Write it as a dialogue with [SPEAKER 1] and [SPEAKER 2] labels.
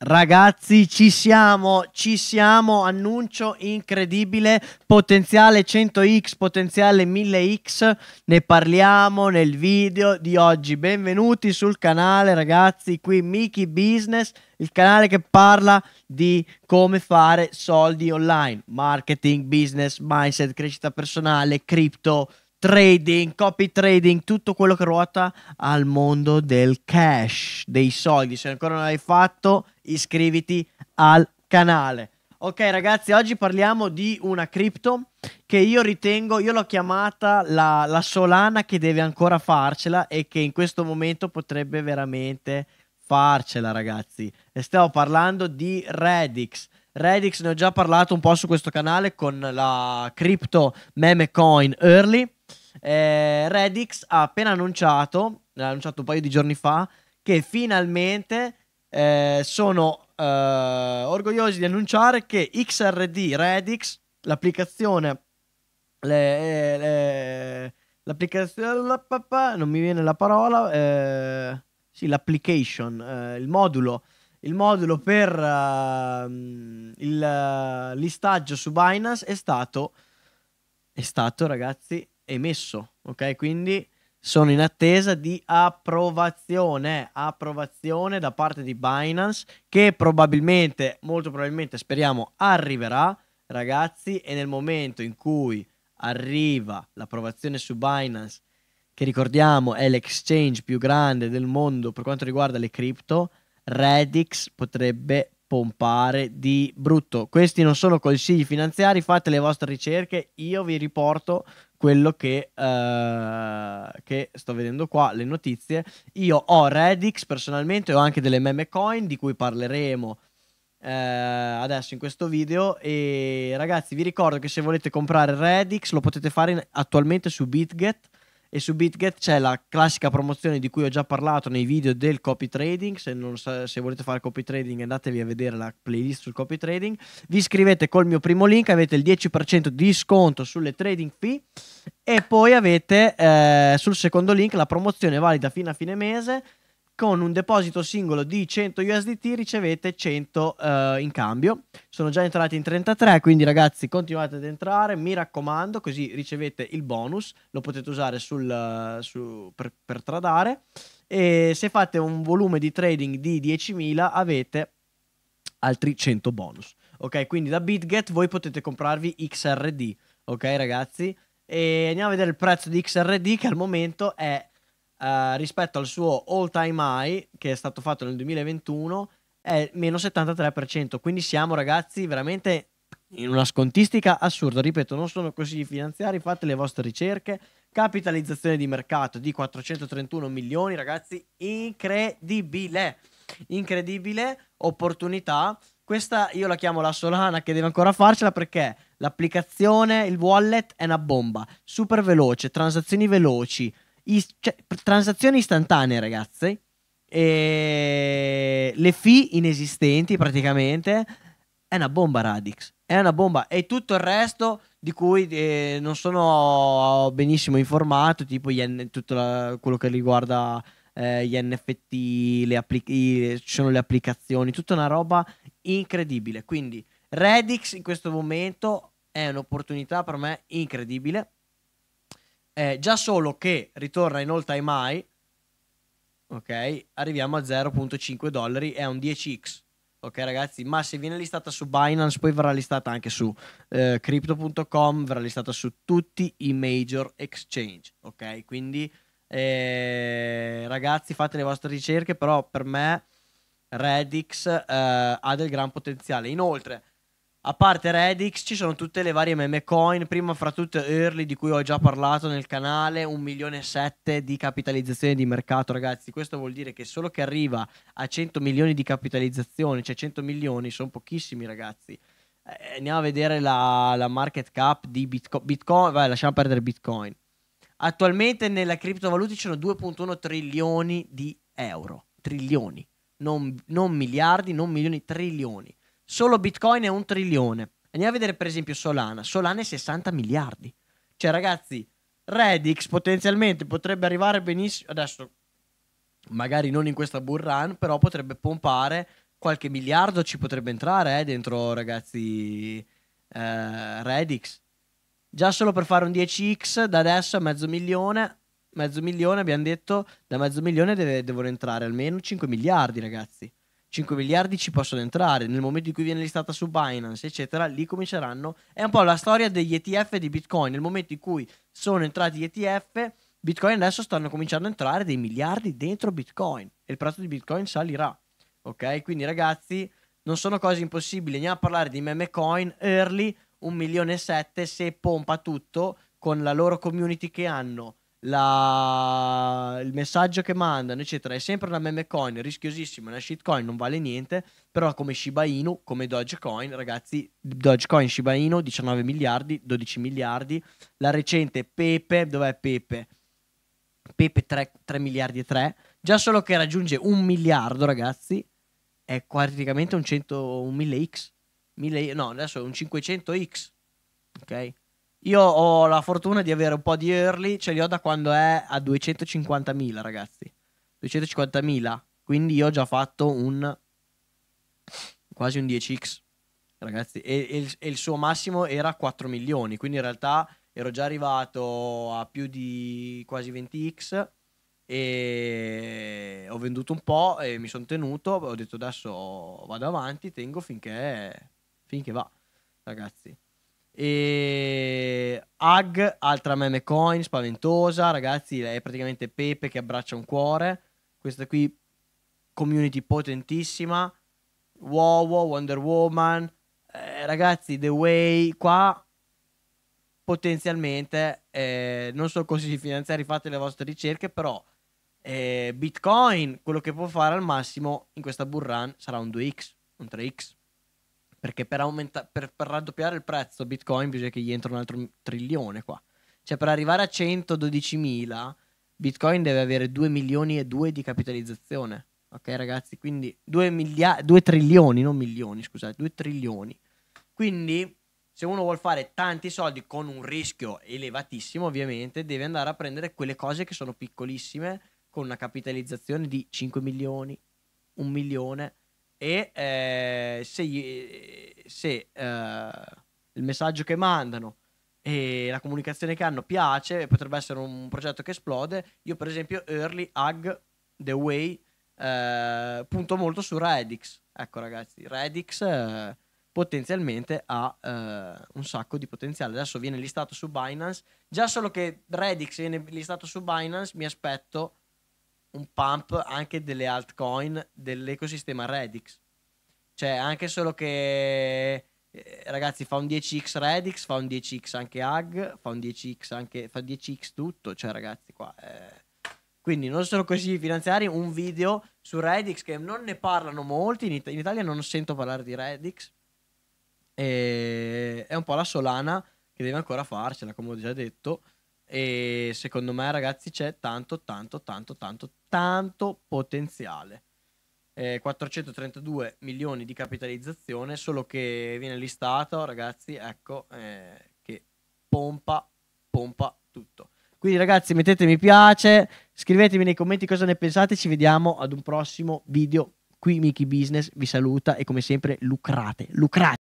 [SPEAKER 1] Ragazzi, ci siamo, ci siamo, annuncio incredibile, potenziale 100x, potenziale 1000x, ne parliamo nel video di oggi. Benvenuti sul canale, ragazzi, qui Miki Business, il canale che parla di come fare soldi online, marketing, business, mindset, crescita personale, cripto, trading, copy trading, tutto quello che ruota al mondo del cash, dei soldi. Se ancora non l'hai fatto, iscriviti al canale. Ok ragazzi, oggi parliamo di una cripto che io ritengo, io l'ho chiamata la, la, Solana che deve ancora farcela e che in questo momento potrebbe veramente farcela ragazzi. E stiamo parlando di Redix. Redix ne ho già parlato un po' su questo canale con la cripto meme coin early eh, Redix ha appena annunciato, l'ha annunciato un paio di giorni fa, che finalmente eh, sono eh, orgogliosi di annunciare che XRD Redix, l'applicazione, le, eh, le, l'applicazione, la, pa, pa, non mi viene la parola, eh, sì, l'application, eh, il modulo il modulo per uh, il uh, listaggio su Binance è stato, è stato ragazzi emesso, ok? Quindi sono in attesa di approvazione, approvazione da parte di Binance che probabilmente, molto probabilmente speriamo arriverà, ragazzi, e nel momento in cui arriva l'approvazione su Binance, che ricordiamo è l'exchange più grande del mondo per quanto riguarda le cripto, Redix potrebbe pompare di brutto. Questi non sono consigli finanziari, fate le vostre ricerche, io vi riporto quello che, uh, che, sto vedendo qua, le notizie. Io ho Redix personalmente, ho anche delle meme coin di cui parleremo eh, adesso in questo video. E ragazzi, vi ricordo che se volete comprare Redix lo potete fare in, attualmente su BitGet e su BitGet c'è la classica promozione di cui ho già parlato nei video del copy trading. Se, non, se, volete fare copy trading, andatevi a vedere la playlist sul copy trading. Vi iscrivete col mio primo link, avete il 10% di sconto sulle trading fee. E poi avete eh, sul secondo link la promozione valida fino a fine mese con un deposito singolo di 100 USDT ricevete 100 uh, eh, in cambio. Sono già entrati in 33, quindi ragazzi continuate ad entrare, mi raccomando, così ricevete il bonus, lo potete usare sul, eh, su, per, per, tradare e se fate un volume di trading di 10.000 avete altri 100 bonus. Ok, quindi da BitGet voi potete comprarvi XRD, ok ragazzi? E andiamo a vedere il prezzo di XRD che al momento è eh, rispetto al suo all time high che è stato fatto nel 2021 è meno 73%, quindi siamo ragazzi veramente in una scontistica assurda, ripeto, non sono consigli finanziari, fate le vostre ricerche, capitalizzazione di mercato di 431 milioni, ragazzi, incredibile, incredibile opportunità. Questa io la chiamo la Solana che deve ancora farcela perché l'applicazione, il wallet è una bomba, super veloce, transazioni veloci, is- cioè, transazioni istantanee, ragazzi. E le fee inesistenti praticamente. È una bomba Radix. È una bomba. E tutto il resto di cui eh, non sono benissimo informato, tipo gli, tutto la, quello che riguarda eh, gli NFT, le appli- i, sono le applicazioni, tutta una roba incredibile. Quindi Radix in questo momento è un'opportunità per me incredibile. Eh, già solo che ritorna in all time high, ok, arriviamo a 0.5 dollari, è un 10x. Ok ragazzi, ma se viene listata su Binance poi verrà listata anche su eh, crypto.com, verrà listata su tutti i major exchange, ok? Quindi eh, ragazzi fate le vostre ricerche, però per me Redix eh, ha del gran potenziale. Inoltre a parte Redix ci sono tutte le varie meme coin, prima fra tutte Early di cui ho già parlato nel canale, 1 milione e 7 di capitalizzazione di mercato ragazzi, questo vuol dire che solo che arriva a 100 milioni di capitalizzazione, cioè 100 milioni sono pochissimi ragazzi, eh, andiamo a vedere la, la market cap di Bitcoin, Bitcoin, vai lasciamo perdere Bitcoin, attualmente nella criptovaluta ci sono 2.1 trilioni di euro, trilioni, non, non miliardi, non milioni, trilioni Solo Bitcoin è un trilione. Andiamo a vedere per esempio Solana. Solana è 60 miliardi. Cioè ragazzi, Redix potenzialmente potrebbe arrivare benissimo, adesso magari non in questa bull run, però potrebbe pompare qualche miliardo, ci potrebbe entrare eh, dentro ragazzi eh, Redix. Già solo per fare un 10x da adesso a mezzo milione, mezzo milione abbiamo detto, da mezzo milione deve, devono entrare almeno 5 miliardi ragazzi. 5 miliardi ci possono entrare, nel momento in cui viene listata su Binance, eccetera, lì cominceranno. È un po' la storia degli ETF di Bitcoin, nel momento in cui sono entrati gli ETF, Bitcoin adesso stanno cominciando a entrare dei miliardi dentro Bitcoin e il prezzo di Bitcoin salirà. Ok, quindi ragazzi, non sono cose impossibili. Andiamo a parlare di meme coin early 1 milione e 7 se pompa tutto con la loro community che hanno la... il messaggio che mandano, eccetera, è sempre una meme coin, rischiosissima, una shitcoin, non vale niente, però come Shiba Inu, come Dogecoin, ragazzi, Dogecoin, Shiba Inu, 19 miliardi, 12 miliardi, la recente Pepe, dov'è Pepe? Pepe 3, 3 miliardi e 3, già solo che raggiunge un miliardo, ragazzi, è praticamente un 100, un 1000x, 1000, no, adesso è un 500x, ok? Io ho la fortuna di avere un po' di early, ce li ho da quando è a 250.000 ragazzi. 250.000. Quindi io ho già fatto un quasi un 10x, ragazzi. E, e, e il suo massimo era 4 milioni. Quindi in realtà ero già arrivato a più di quasi 20x e ho venduto un po' e mi sono tenuto. Ho detto adesso vado avanti, tengo finché, finché va, ragazzi. E Hug, altra meme coin, spaventosa, ragazzi, è praticamente Pepe che abbraccia un cuore. Questa qui, community potentissima. Wow, Wonder Woman. Eh, ragazzi, The Way qua potenzialmente eh, non so così finanziari fate le vostre ricerche però eh, bitcoin quello che può fare al massimo in questa bull run sarà un 2x un 3x perché per, aumenta- per, per raddoppiare il prezzo Bitcoin bisogna che gli entri un altro trilione qua. Cioè per arrivare a 112.000 Bitcoin deve avere 2 milioni e 2 di capitalizzazione. Ok ragazzi, quindi 2, milia- 2 trilioni, non milioni, scusate, 2 trilioni. Quindi se uno vuole fare tanti soldi con un rischio elevatissimo, ovviamente, deve andare a prendere quelle cose che sono piccolissime, con una capitalizzazione di 5 milioni, 1 milione, e eh, se, eh, se eh, il messaggio che mandano e la comunicazione che hanno piace, potrebbe essere un progetto che esplode. Io, per esempio, Early Hug The Way eh, punto molto su Redix. Ecco, ragazzi, Redix eh, potenzialmente ha eh, un sacco di potenziale. Adesso viene listato su Binance. Già solo che Redix viene listato su Binance, mi aspetto un pump anche delle altcoin dell'ecosistema Redix. Cioè, anche solo che eh, ragazzi fa un 10x Redix, fa un 10x anche AG, fa un 10x anche fa 10x tutto, cioè ragazzi qua eh. Quindi non sono così finanziari, un video su Redix che non ne parlano molti, in, It- in Italia non sento parlare di Redix. E è un po' la Solana che deve ancora farcela, come ho già detto. E secondo me, ragazzi, c'è tanto, tanto, tanto, tanto, tanto potenziale. Eh, 432 milioni di capitalizzazione, solo che viene listato, ragazzi, ecco, eh, che pompa, pompa tutto. Quindi ragazzi mettete mi piace, scrivetemi nei commenti cosa ne pensate, ci vediamo ad un prossimo video. Qui Miki Business vi saluta e come sempre lucrate, lucrate.